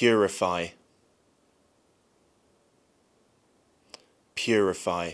purify, purify.